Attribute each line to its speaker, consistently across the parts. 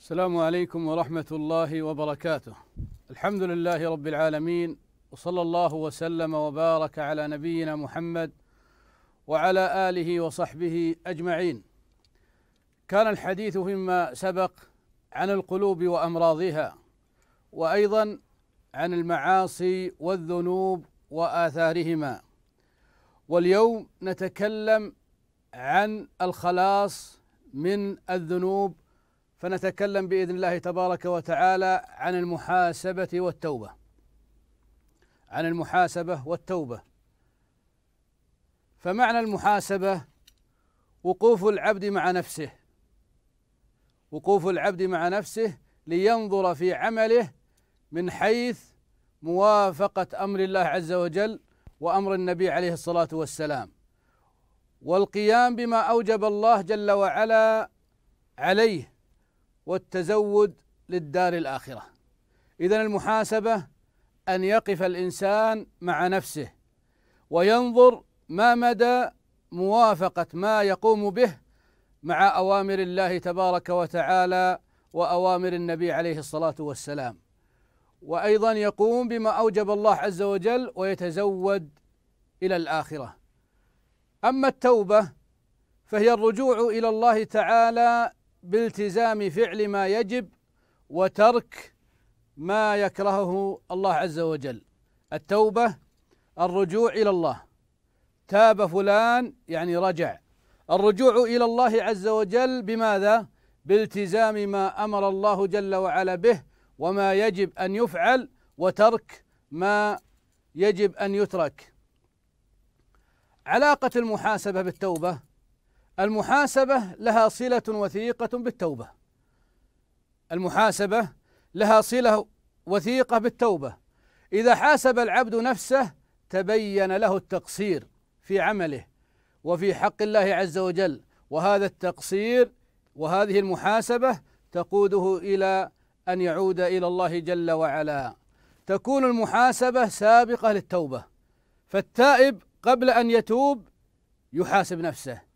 Speaker 1: السلام عليكم ورحمة الله وبركاته. الحمد لله رب العالمين وصلى الله وسلم وبارك على نبينا محمد وعلى آله وصحبه أجمعين. كان الحديث فيما سبق عن القلوب وأمراضها وأيضا عن المعاصي والذنوب وآثارهما. واليوم نتكلم عن الخلاص من الذنوب فنتكلم باذن الله تبارك وتعالى عن المحاسبه والتوبه عن المحاسبه والتوبه فمعنى المحاسبه وقوف العبد مع نفسه وقوف العبد مع نفسه لينظر في عمله من حيث موافقه امر الله عز وجل وامر النبي عليه الصلاه والسلام والقيام بما اوجب الله جل وعلا عليه والتزود للدار الاخره اذا المحاسبه ان يقف الانسان مع نفسه وينظر ما مدى موافقه ما يقوم به مع اوامر الله تبارك وتعالى واوامر النبي عليه الصلاه والسلام وايضا يقوم بما اوجب الله عز وجل ويتزود الى الاخره اما التوبه فهي الرجوع الى الله تعالى بالتزام فعل ما يجب وترك ما يكرهه الله عز وجل التوبه الرجوع الى الله تاب فلان يعني رجع الرجوع الى الله عز وجل بماذا بالتزام ما امر الله جل وعلا به وما يجب ان يفعل وترك ما يجب ان يترك علاقه المحاسبه بالتوبه المحاسبة لها صلة وثيقة بالتوبة المحاسبة لها صلة وثيقة بالتوبة إذا حاسب العبد نفسه تبين له التقصير في عمله وفي حق الله عز وجل وهذا التقصير وهذه المحاسبة تقوده إلى أن يعود إلى الله جل وعلا تكون المحاسبة سابقة للتوبة فالتائب قبل أن يتوب يحاسب نفسه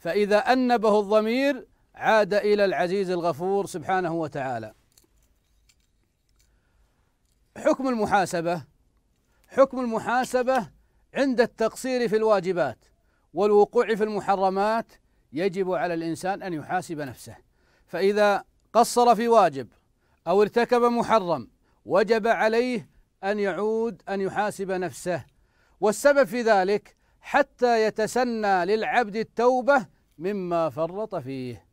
Speaker 1: فإذا أنبه الضمير عاد إلى العزيز الغفور سبحانه وتعالى حكم المحاسبة حكم المحاسبة عند التقصير في الواجبات والوقوع في المحرمات يجب على الإنسان أن يحاسب نفسه فإذا قصر في واجب أو ارتكب محرم وجب عليه أن يعود أن يحاسب نفسه والسبب في ذلك حتى يتسنى للعبد التوبة مما فرط فيه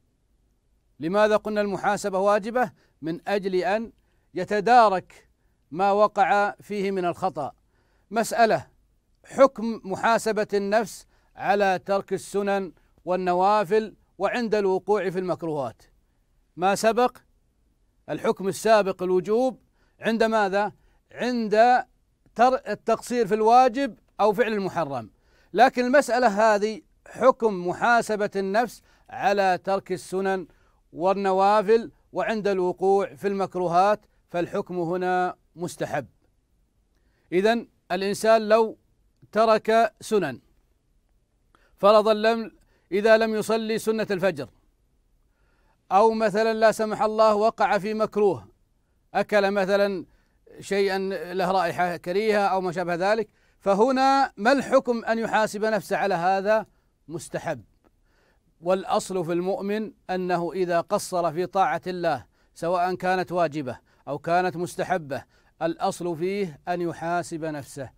Speaker 1: لماذا قلنا المحاسبة واجبة من أجل أن يتدارك ما وقع فيه من الخطأ مسألة حكم محاسبة النفس على ترك السنن والنوافل وعند الوقوع في المكروهات ما سبق الحكم السابق الوجوب عند ماذا؟ عند التقصير في الواجب أو فعل المحرم لكن المسألة هذه حكم محاسبة النفس على ترك السنن والنوافل وعند الوقوع في المكروهات فالحكم هنا مستحب إذا الإنسان لو ترك سنن فرضا لم إذا لم يصلي سنة الفجر أو مثلا لا سمح الله وقع في مكروه أكل مثلا شيئا له رائحة كريهة أو ما شابه ذلك فهنا ما الحكم أن يحاسب نفسه على هذا مستحب والأصل في المؤمن أنه إذا قصر في طاعة الله سواء كانت واجبة أو كانت مستحبة الأصل فيه أن يحاسب نفسه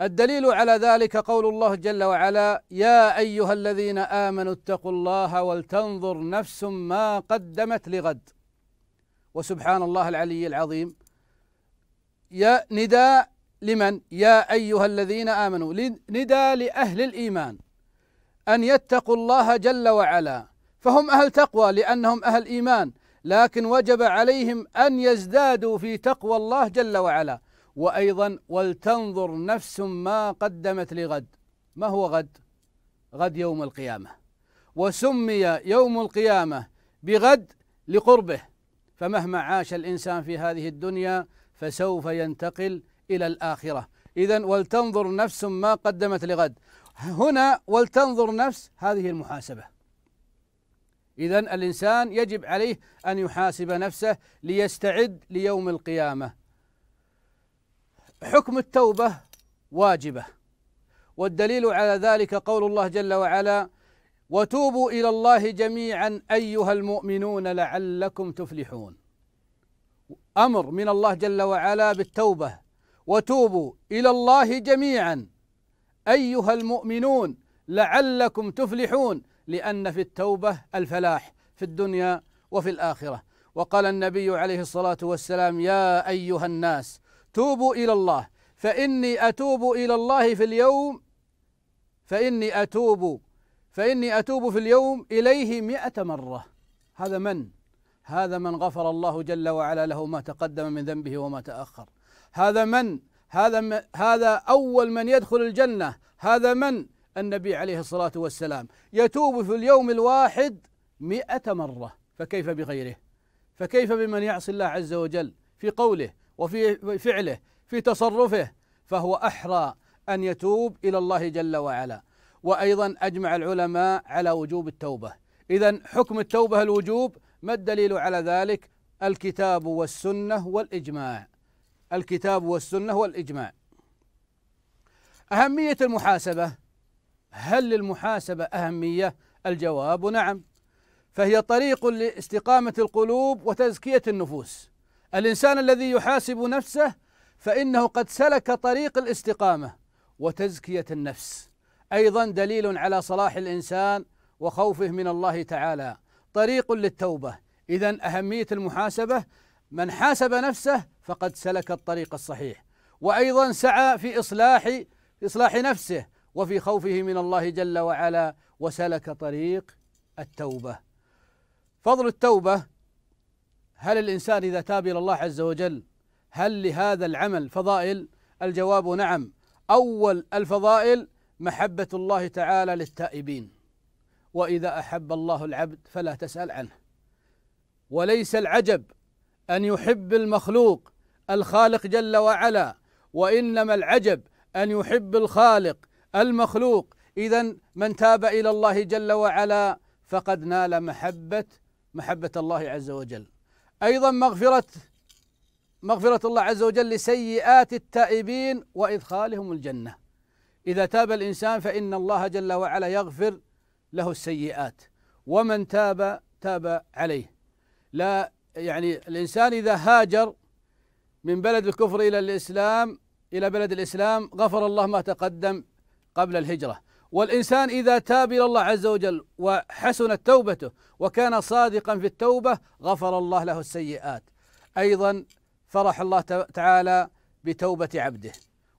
Speaker 1: الدليل على ذلك قول الله جل وعلا يا ايها الذين امنوا اتقوا الله ولتنظر نفس ما قدمت لغد وسبحان الله العلي العظيم يا نداء لمن يا أيها الذين آمنوا ندى لأهل الإيمان أن يتقوا الله جل وعلا فهم أهل تقوى لأنهم أهل إيمان لكن وجب عليهم أن يزدادوا في تقوى الله جل وعلا وأيضا ولتنظر نفس ما قدمت لغد ما هو غد؟ غد يوم القيامة وسمي يوم القيامة بغد لقربه فمهما عاش الإنسان في هذه الدنيا فسوف ينتقل إلى الآخرة إذا ولتنظر نفس ما قدمت لغد هنا ولتنظر نفس هذه المحاسبة إذا الإنسان يجب عليه أن يحاسب نفسه ليستعد ليوم القيامة حكم التوبة واجبة والدليل على ذلك قول الله جل وعلا وتوبوا إلى الله جميعا أيها المؤمنون لعلكم تفلحون أمر من الله جل وعلا بالتوبة وتوبوا الى الله جميعا ايها المؤمنون لعلكم تفلحون لان في التوبه الفلاح في الدنيا وفي الاخره وقال النبي عليه الصلاه والسلام يا ايها الناس توبوا الى الله فاني اتوب الى الله في اليوم فاني اتوب فاني اتوب في اليوم اليه مئة مره هذا من هذا من غفر الله جل وعلا له ما تقدم من ذنبه وما تاخر هذا من هذا هذا أول من يدخل الجنة هذا من النبي عليه الصلاة والسلام يتوب في اليوم الواحد مئة مرة فكيف بغيره فكيف بمن يعصي الله عز وجل في قوله وفي فعله في تصرفه فهو أحرى أن يتوب إلى الله جل وعلا وأيضا أجمع العلماء على وجوب التوبة إذا حكم التوبة الوجوب ما الدليل على ذلك الكتاب والسنة والإجماع الكتاب والسنة والإجماع أهمية المحاسبة هل للمحاسبة أهمية؟ الجواب نعم فهي طريق لاستقامة القلوب وتزكية النفوس الإنسان الذي يحاسب نفسه فإنه قد سلك طريق الاستقامة وتزكية النفس أيضا دليل على صلاح الإنسان وخوفه من الله تعالى طريق للتوبة إذا أهمية المحاسبة من حاسب نفسه فقد سلك الطريق الصحيح وأيضا سعى في إصلاح إصلاح نفسه وفي خوفه من الله جل وعلا وسلك طريق التوبة فضل التوبة هل الإنسان إذا تاب إلى الله عز وجل هل لهذا العمل فضائل الجواب نعم أول الفضائل محبة الله تعالى للتائبين وإذا أحب الله العبد فلا تسأل عنه وليس العجب أن يحب المخلوق الخالق جل وعلا وإنما العجب أن يحب الخالق المخلوق إذا من تاب إلى الله جل وعلا فقد نال محبة محبة الله عز وجل أيضا مغفرة مغفرة الله عز وجل لسيئات التائبين وإدخالهم الجنة إذا تاب الإنسان فإن الله جل وعلا يغفر له السيئات ومن تاب تاب عليه لا يعني الإنسان إذا هاجر من بلد الكفر إلى الإسلام إلى بلد الإسلام غفر الله ما تقدم قبل الهجرة والإنسان إذا تاب إلى الله عز وجل وحسنت توبته وكان صادقا في التوبة غفر الله له السيئات أيضا فرح الله تعالى بتوبة عبده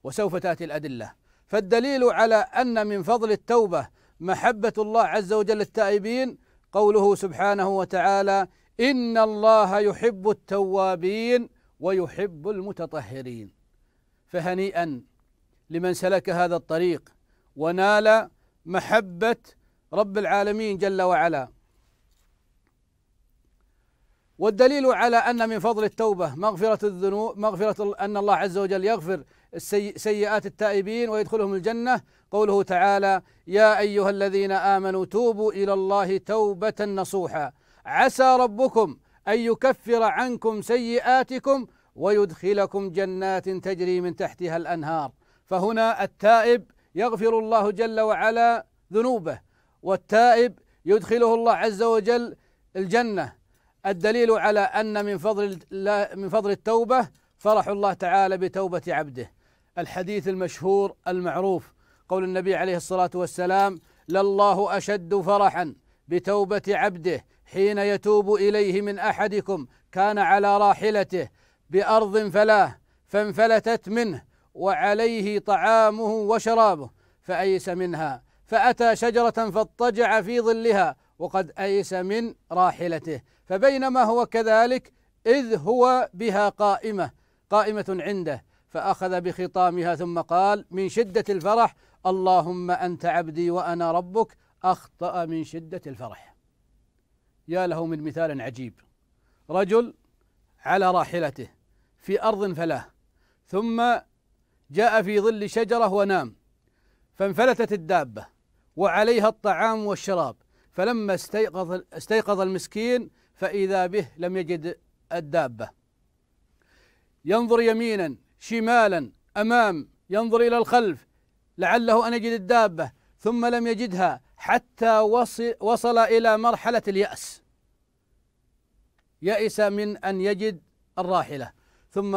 Speaker 1: وسوف تأتي الأدلة فالدليل على أن من فضل التوبة محبة الله عز وجل التائبين قوله سبحانه وتعالى إن الله يحب التوابين ويحب المتطهرين فهنيئا لمن سلك هذا الطريق ونال محبة رب العالمين جل وعلا والدليل على أن من فضل التوبة مغفرة الذنوب مغفرة أن الله عز وجل يغفر سيئات التائبين ويدخلهم الجنة قوله تعالى يا أيها الذين آمنوا توبوا إلى الله توبة نصوحا عسى ربكم أن يكفر عنكم سيئاتكم ويدخلكم جنات تجري من تحتها الأنهار فهنا التائب يغفر الله جل وعلا ذنوبه والتائب يدخله الله عز وجل الجنة الدليل على أن من فضل من فضل التوبة فرح الله تعالى بتوبة عبده الحديث المشهور المعروف قول النبي عليه الصلاة والسلام لله أشد فرحا بتوبة عبده حين يتوب اليه من احدكم كان على راحلته بارض فلاه فانفلتت منه وعليه طعامه وشرابه فايس منها فاتى شجره فاضطجع في ظلها وقد ايس من راحلته فبينما هو كذلك اذ هو بها قائمه قائمه عنده فاخذ بخطامها ثم قال من شده الفرح اللهم انت عبدي وانا ربك اخطا من شده الفرح يا له من مثال عجيب رجل على راحلته في ارض فلاه ثم جاء في ظل شجره ونام فانفلتت الدابه وعليها الطعام والشراب فلما استيقظ استيقظ المسكين فاذا به لم يجد الدابه ينظر يمينا شمالا امام ينظر الى الخلف لعله ان يجد الدابه ثم لم يجدها حتى وصل إلى مرحلة اليأس يئس من أن يجد الراحلة ثم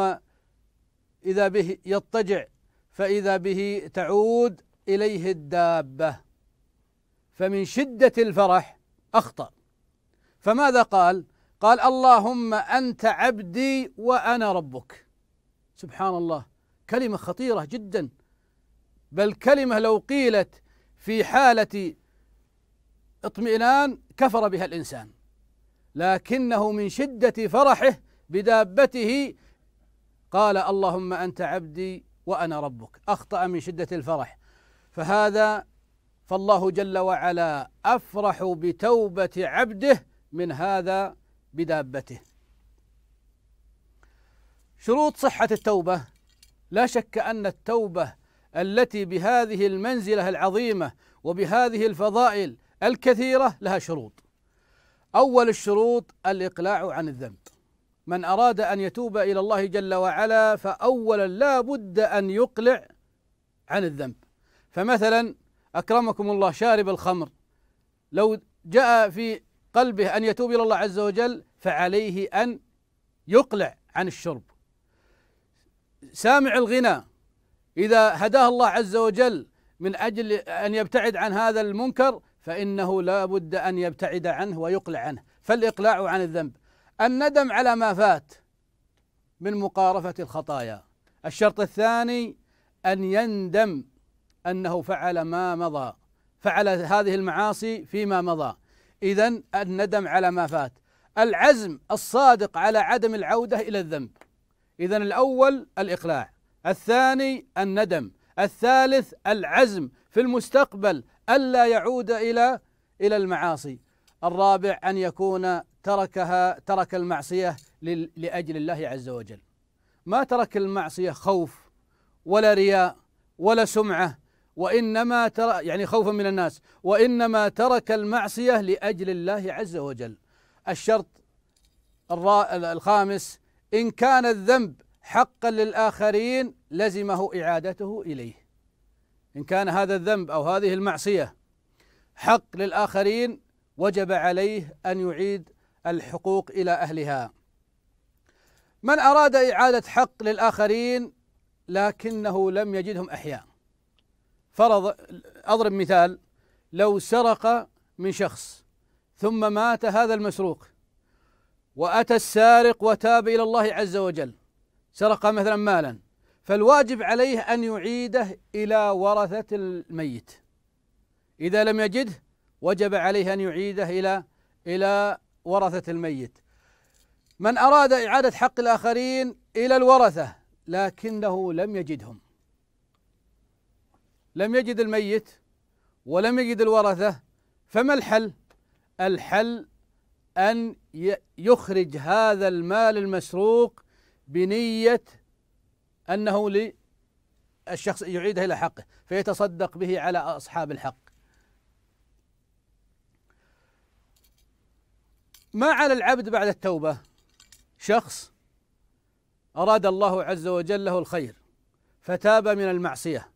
Speaker 1: إذا به يضطجع فإذا به تعود إليه الدابة فمن شدة الفرح أخطأ فماذا قال؟ قال اللهم أنت عبدي وأنا ربك سبحان الله كلمة خطيرة جدا بل كلمة لو قيلت في حالة اطمئنان كفر بها الانسان لكنه من شده فرحه بدابته قال اللهم انت عبدي وانا ربك اخطا من شده الفرح فهذا فالله جل وعلا افرح بتوبه عبده من هذا بدابته شروط صحه التوبه لا شك ان التوبه التي بهذه المنزله العظيمه وبهذه الفضائل الكثيرة لها شروط أول الشروط الإقلاع عن الذنب من أراد أن يتوب إلى الله جل وعلا فأولا لا بد أن يقلع عن الذنب فمثلا أكرمكم الله شارب الخمر لو جاء في قلبه أن يتوب إلى الله عز وجل فعليه أن يقلع عن الشرب سامع الغنى إذا هداه الله عز وجل من أجل أن يبتعد عن هذا المنكر فإنه لا بد أن يبتعد عنه ويقلع عنه فالإقلاع عن الذنب الندم على ما فات من مقارفة الخطايا الشرط الثاني أن يندم أنه فعل ما مضى فعل هذه المعاصي فيما مضى إذا الندم على ما فات العزم الصادق على عدم العودة إلى الذنب إذا الأول الإقلاع الثاني الندم الثالث العزم في المستقبل ألا يعود إلى إلى المعاصي الرابع أن يكون تركها ترك المعصية لأجل الله عز وجل ما ترك المعصية خوف ولا رياء ولا سمعة وإنما ترى يعني خوفا من الناس وإنما ترك المعصية لأجل الله عز وجل الشرط الخامس إن كان الذنب حقا للآخرين لزمه إعادته إليه إن كان هذا الذنب أو هذه المعصية حق للآخرين وجب عليه أن يعيد الحقوق إلى أهلها من أراد إعادة حق للآخرين لكنه لم يجدهم أحياء فرض أضرب مثال لو سرق من شخص ثم مات هذا المسروق وأتى السارق وتاب إلى الله عز وجل سرق مثلا مالا فالواجب عليه أن يعيده إلى ورثة الميت إذا لم يجده وجب عليه أن يعيده إلى إلى ورثة الميت من أراد إعادة حق الآخرين إلى الورثة لكنه لم يجدهم لم يجد الميت ولم يجد الورثة فما الحل؟ الحل أن يخرج هذا المال المسروق بنية أنه للشخص يعيده إلى حقه فيتصدق به على أصحاب الحق ما على العبد بعد التوبة شخص أراد الله عز وجل له الخير فتاب من المعصية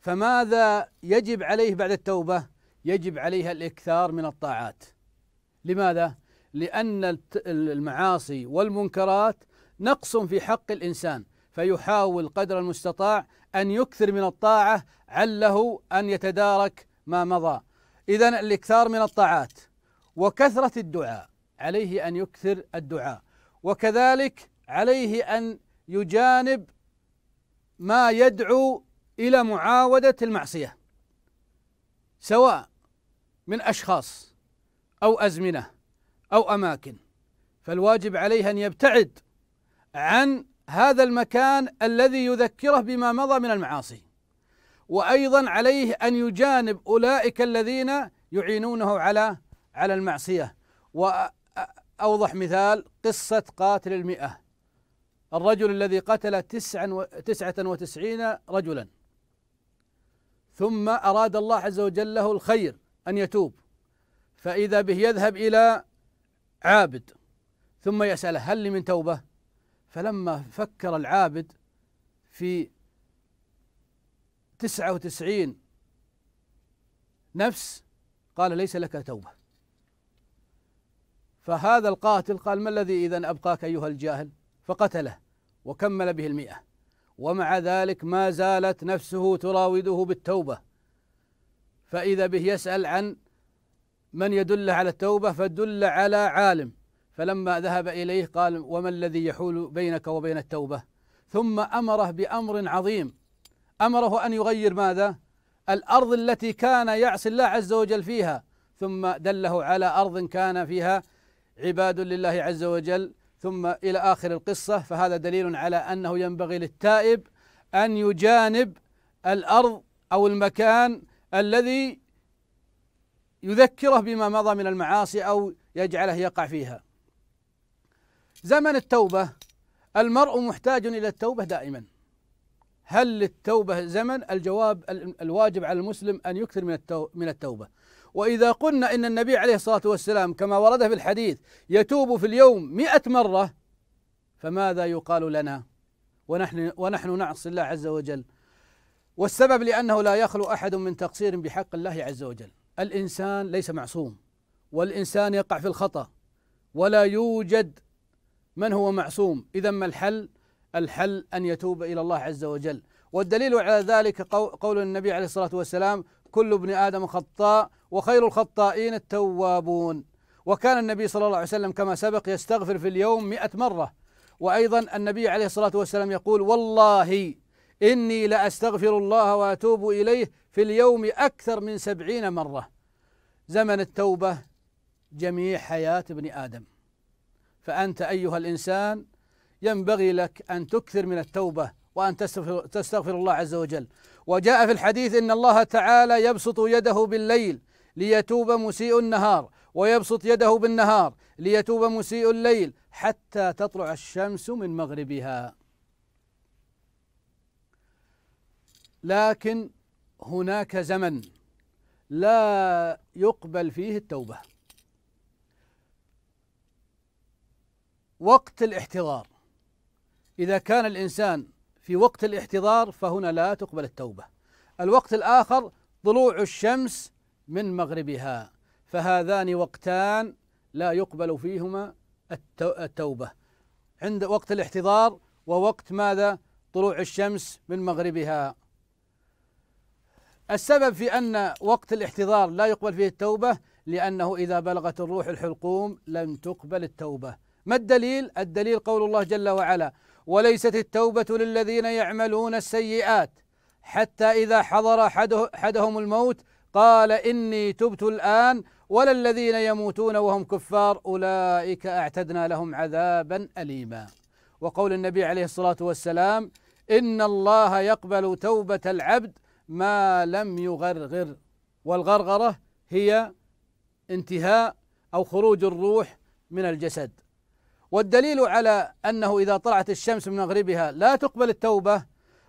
Speaker 1: فماذا يجب عليه بعد التوبة يجب عليه الإكثار من الطاعات لماذا؟ لأن المعاصي والمنكرات نقص في حق الإنسان فيحاول قدر المستطاع أن يكثر من الطاعة عله أن يتدارك ما مضى إذا الإكثار من الطاعات وكثرة الدعاء عليه أن يكثر الدعاء وكذلك عليه أن يجانب ما يدعو إلى معاودة المعصية سواء من أشخاص أو أزمنة أو أماكن فالواجب عليه أن يبتعد عن هذا المكان الذي يذكره بما مضى من المعاصي وايضا عليه ان يجانب اولئك الذين يعينونه على على المعصيه واوضح مثال قصه قاتل المئه الرجل الذي قتل تسعة وتسعين رجلا ثم أراد الله عز وجل له الخير أن يتوب فإذا به يذهب إلى عابد ثم يسأله هل لي من توبة فلما فكر العابد في تسعة وتسعين نفس قال ليس لك توبة فهذا القاتل قال ما الذي إذا أبقاك أيها الجاهل فقتله وكمل به المئة ومع ذلك ما زالت نفسه تراوده بالتوبة فإذا به يسأل عن من يدله على التوبة فدل على عالم فلما ذهب اليه قال وما الذي يحول بينك وبين التوبه ثم امره بامر عظيم امره ان يغير ماذا الارض التي كان يعصي الله عز وجل فيها ثم دله على ارض كان فيها عباد لله عز وجل ثم الى اخر القصه فهذا دليل على انه ينبغي للتائب ان يجانب الارض او المكان الذي يذكره بما مضى من المعاصي او يجعله يقع فيها زمن التوبة المرء محتاج إلى التوبة دائما هل للتوبة زمن؟ الجواب الواجب على المسلم أن يكثر من التوبة وإذا قلنا إن النبي عليه الصلاة والسلام كما ورد في الحديث يتوب في اليوم مئة مرة فماذا يقال لنا ونحن, ونحن نعصي الله عز وجل والسبب لأنه لا يخلو أحد من تقصير بحق الله عز وجل الإنسان ليس معصوم والإنسان يقع في الخطأ ولا يوجد من هو معصوم إذا ما الحل الحل أن يتوب إلى الله عز وجل والدليل على ذلك قول النبي عليه الصلاة والسلام كل ابن آدم خطاء وخير الخطائين التوابون وكان النبي صلى الله عليه وسلم كما سبق يستغفر في اليوم مئة مرة وأيضا النبي عليه الصلاة والسلام يقول والله إني لأستغفر الله وأتوب إليه في اليوم أكثر من سبعين مرة زمن التوبة جميع حياة ابن آدم فأنت أيها الإنسان ينبغي لك أن تكثر من التوبة وأن تستغفر, الله عز وجل وجاء في الحديث إن الله تعالى يبسط يده بالليل ليتوب مسيء النهار ويبسط يده بالنهار ليتوب مسيء الليل حتى تطلع الشمس من مغربها لكن هناك زمن لا يقبل فيه التوبه وقت الاحتضار إذا كان الإنسان في وقت الاحتضار فهنا لا تقبل التوبة الوقت الآخر طلوع الشمس من مغربها فهذان وقتان لا يقبل فيهما التوبة عند وقت الاحتضار ووقت ماذا طلوع الشمس من مغربها السبب في أن وقت الاحتضار لا يقبل فيه التوبة لأنه إذا بلغت الروح الحلقوم لم تقبل التوبة ما الدليل؟ الدليل قول الله جل وعلا: وليست التوبة للذين يعملون السيئات حتى إذا حضر أحدهم الموت قال إني تبت الآن ولا الذين يموتون وهم كفار أولئك أعتدنا لهم عذابا أليما. وقول النبي عليه الصلاة والسلام: إن الله يقبل توبة العبد ما لم يغرغر والغرغرة هي انتهاء أو خروج الروح من الجسد والدليل على انه اذا طلعت الشمس من مغربها لا تقبل التوبه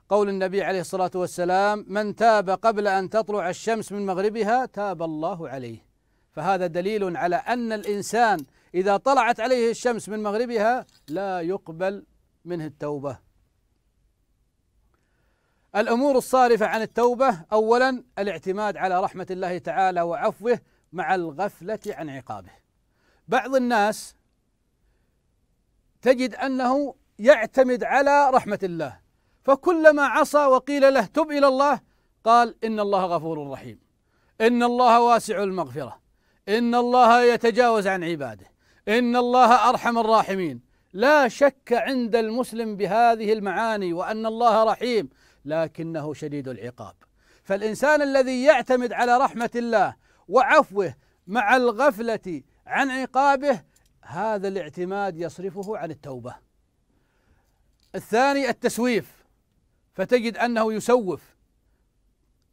Speaker 1: قول النبي عليه الصلاه والسلام من تاب قبل ان تطلع الشمس من مغربها تاب الله عليه فهذا دليل على ان الانسان اذا طلعت عليه الشمس من مغربها لا يقبل منه التوبه. الامور الصارفه عن التوبه اولا الاعتماد على رحمه الله تعالى وعفوه مع الغفله عن عقابه. بعض الناس تجد انه يعتمد على رحمه الله فكلما عصى وقيل له تب الى الله قال ان الله غفور رحيم ان الله واسع المغفره ان الله يتجاوز عن عباده ان الله ارحم الراحمين لا شك عند المسلم بهذه المعاني وان الله رحيم لكنه شديد العقاب فالانسان الذي يعتمد على رحمه الله وعفوه مع الغفله عن عقابه هذا الاعتماد يصرفه عن التوبه الثاني التسويف فتجد انه يسوف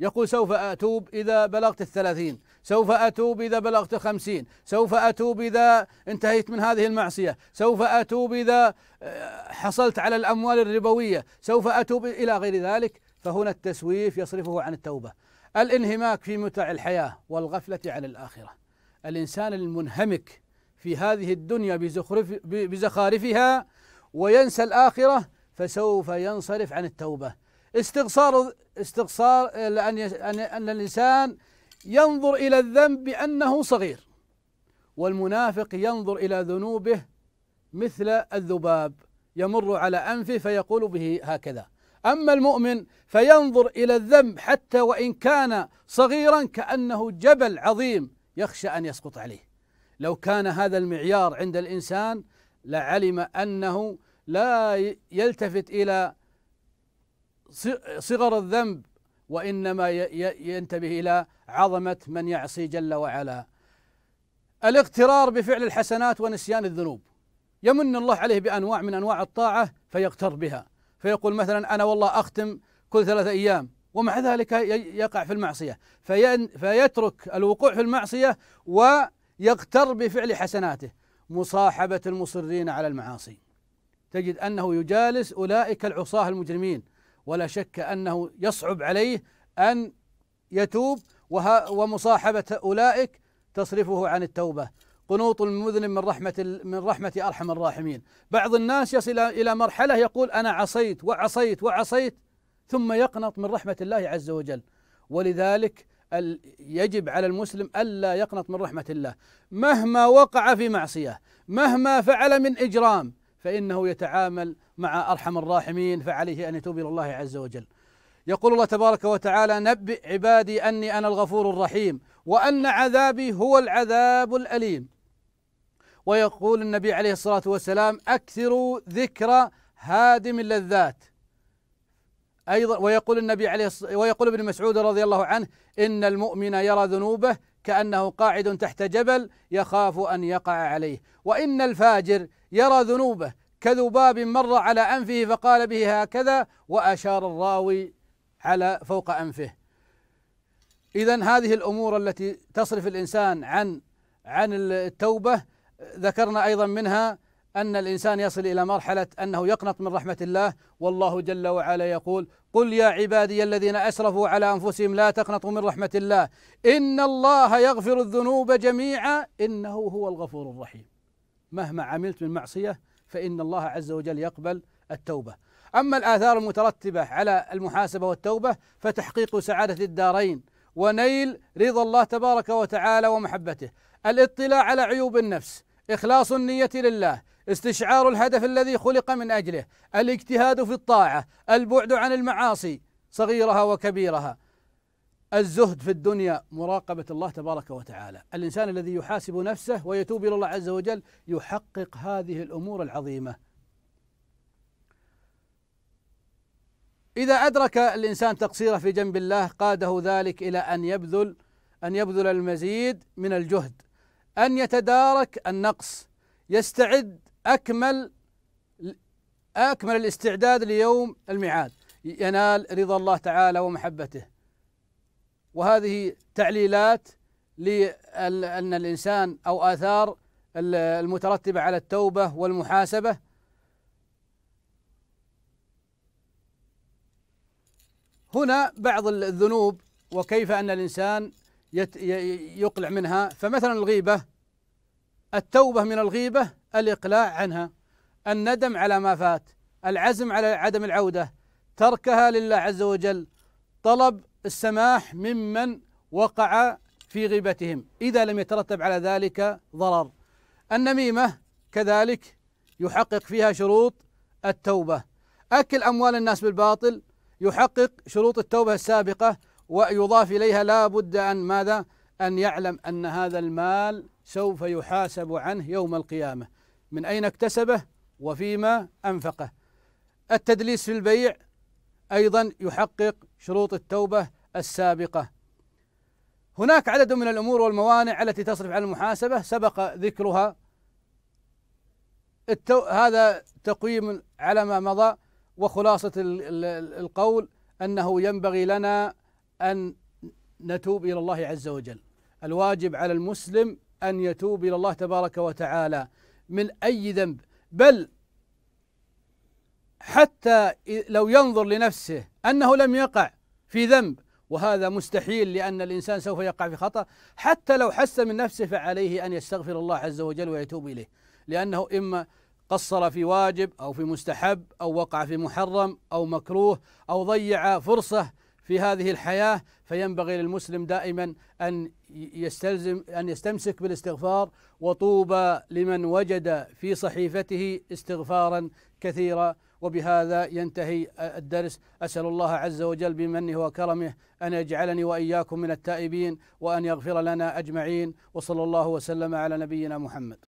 Speaker 1: يقول سوف اتوب اذا بلغت الثلاثين سوف اتوب اذا بلغت خمسين سوف اتوب اذا انتهيت من هذه المعصيه سوف اتوب اذا آه، حصلت على الاموال الربويه سوف اتوب الى غير ذلك فهنا التسويف يصرفه عن التوبه الانهماك في متع الحياه والغفله عن الاخره الانسان المنهمك في هذه الدنيا بزخرف بزخارفها وينسى الآخرة فسوف ينصرف عن التوبة استغصار استغصار أن أن الإنسان ينظر إلى الذنب بأنه صغير والمنافق ينظر إلى ذنوبه مثل الذباب يمر على أنفه فيقول به هكذا أما المؤمن فينظر إلى الذنب حتى وإن كان صغيرا كأنه جبل عظيم يخشى أن يسقط عليه لو كان هذا المعيار عند الانسان لعلم انه لا يلتفت الى صغر الذنب وانما ينتبه الى عظمه من يعصي جل وعلا. الاغترار بفعل الحسنات ونسيان الذنوب. يمن الله عليه بانواع من انواع الطاعه فيغتر بها، فيقول مثلا انا والله اختم كل ثلاثة ايام ومع ذلك يقع في المعصيه، فيترك الوقوع في المعصيه و يغتر بفعل حسناته مصاحبة المصرين على المعاصي تجد أنه يجالس أولئك العصاة المجرمين ولا شك أنه يصعب عليه أن يتوب ومصاحبة أولئك تصرفه عن التوبة قنوط المذنب من رحمة من رحمة أرحم الراحمين بعض الناس يصل إلى مرحلة يقول أنا عصيت وعصيت وعصيت ثم يقنط من رحمة الله عز وجل ولذلك يجب على المسلم ألا يقنط من رحمة الله مهما وقع في معصية مهما فعل من إجرام فإنه يتعامل مع أرحم الراحمين فعليه أن يتوب إلى الله عز وجل يقول الله تبارك وتعالى نبئ عبادي أني أنا الغفور الرحيم وأن عذابي هو العذاب الأليم ويقول النبي عليه الصلاة والسلام أكثروا ذكر هادم اللذات أيضا ويقول النبي عليه ويقول ابن مسعود رضي الله عنه إن المؤمن يرى ذنوبه كأنه قاعد تحت جبل يخاف أن يقع عليه وإن الفاجر يرى ذنوبه كذباب مر على أنفه فقال به هكذا وأشار الراوي على فوق أنفه إذا هذه الأمور التي تصرف الإنسان عن عن التوبة ذكرنا أيضا منها أن الإنسان يصل إلى مرحلة أنه يقنط من رحمة الله والله جل وعلا يقول قل يا عبادي الذين أسرفوا على أنفسهم لا تقنطوا من رحمة الله إن الله يغفر الذنوب جميعا إنه هو الغفور الرحيم مهما عملت من معصية فإن الله عز وجل يقبل التوبة أما الآثار المترتبة على المحاسبة والتوبة فتحقيق سعادة الدارين ونيل رضا الله تبارك وتعالى ومحبته الاطلاع على عيوب النفس إخلاص النية لله استشعار الهدف الذي خلق من اجله الاجتهاد في الطاعه البعد عن المعاصي صغيرها وكبيرها الزهد في الدنيا مراقبة الله تبارك وتعالى الإنسان الذي يحاسب نفسه ويتوب إلى الله عز وجل يحقق هذه الأمور العظيمة إذا أدرك الإنسان تقصيره في جنب الله قاده ذلك إلى أن يبذل أن يبذل المزيد من الجهد أن يتدارك النقص يستعد أكمل أكمل الاستعداد ليوم الميعاد ينال رضا الله تعالى ومحبته وهذه تعليلات لأن الإنسان أو آثار المترتبة على التوبة والمحاسبة هنا بعض الذنوب وكيف أن الإنسان يقلع منها فمثلا الغيبة التوبة من الغيبة الإقلاع عنها الندم على ما فات العزم على عدم العودة تركها لله عز وجل طلب السماح ممن وقع في غيبتهم إذا لم يترتب على ذلك ضرر النميمة كذلك يحقق فيها شروط التوبة أكل أموال الناس بالباطل يحقق شروط التوبة السابقة ويضاف إليها لا بد أن ماذا أن يعلم أن هذا المال سوف يحاسب عنه يوم القيامة من أين اكتسبه وفيما أنفقه التدليس في البيع أيضا يحقق شروط التوبة السابقة هناك عدد من الأمور والموانع التي تصرف على المحاسبة سبق ذكرها التو... هذا تقويم على ما مضى وخلاصة القول أنه ينبغي لنا أن نتوب إلى الله عز وجل الواجب على المسلم أن يتوب إلى الله تبارك وتعالى من أي ذنب بل حتى لو ينظر لنفسه أنه لم يقع في ذنب وهذا مستحيل لأن الإنسان سوف يقع في خطأ حتى لو حس من نفسه فعليه أن يستغفر الله عز وجل ويتوب إليه لأنه إما قصر في واجب أو في مستحب أو وقع في محرم أو مكروه أو ضيع فرصة في هذه الحياة فينبغي للمسلم دائما أن يستلزم أن يستمسك بالاستغفار وطوبى لمن وجد في صحيفته استغفارا كثيرا وبهذا ينتهي الدرس أسأل الله عز وجل بمنه وكرمه أن يجعلني وإياكم من التائبين وأن يغفر لنا أجمعين وصلى الله وسلم على نبينا محمد